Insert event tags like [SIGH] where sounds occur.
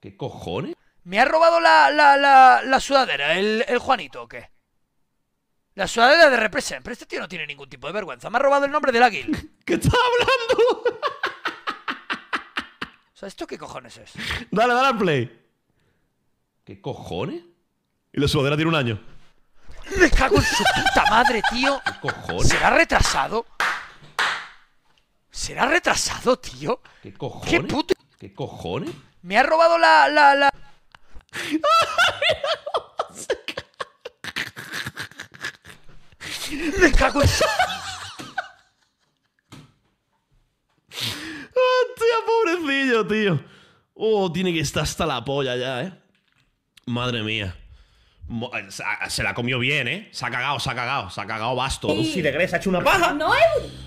¿Qué? cojones? ¿Me ha robado la, sudadera el, Juanito o qué? La sudadera de Represent, pero este tío no tiene ningún tipo de vergüenza. Me ha robado el nombre del águil [LAUGHS] ¿Qué estás hablando? [LAUGHS] O sea, ¿esto qué cojones es? Dale, dale al play. ¿Qué cojones? Y la sudadera tiene un año. Me cago en su puta madre, tío. ¿Qué cojones? ¿Será retrasado? ¿Será retrasado, tío? ¿Qué cojones? ¿Qué puto? ¿Qué cojones? Me ha robado la. la, la... [LAUGHS] Me cago en. Hostia, pobrecillo, tío. Oh, tiene que estar hasta la polla ya, eh. Madre mía. Eh, se la comió bien, ¿eh? Se ha cagado, se ha cagado, se ha cagado basto. Y... Si regresa, ha hecho una paja. No, es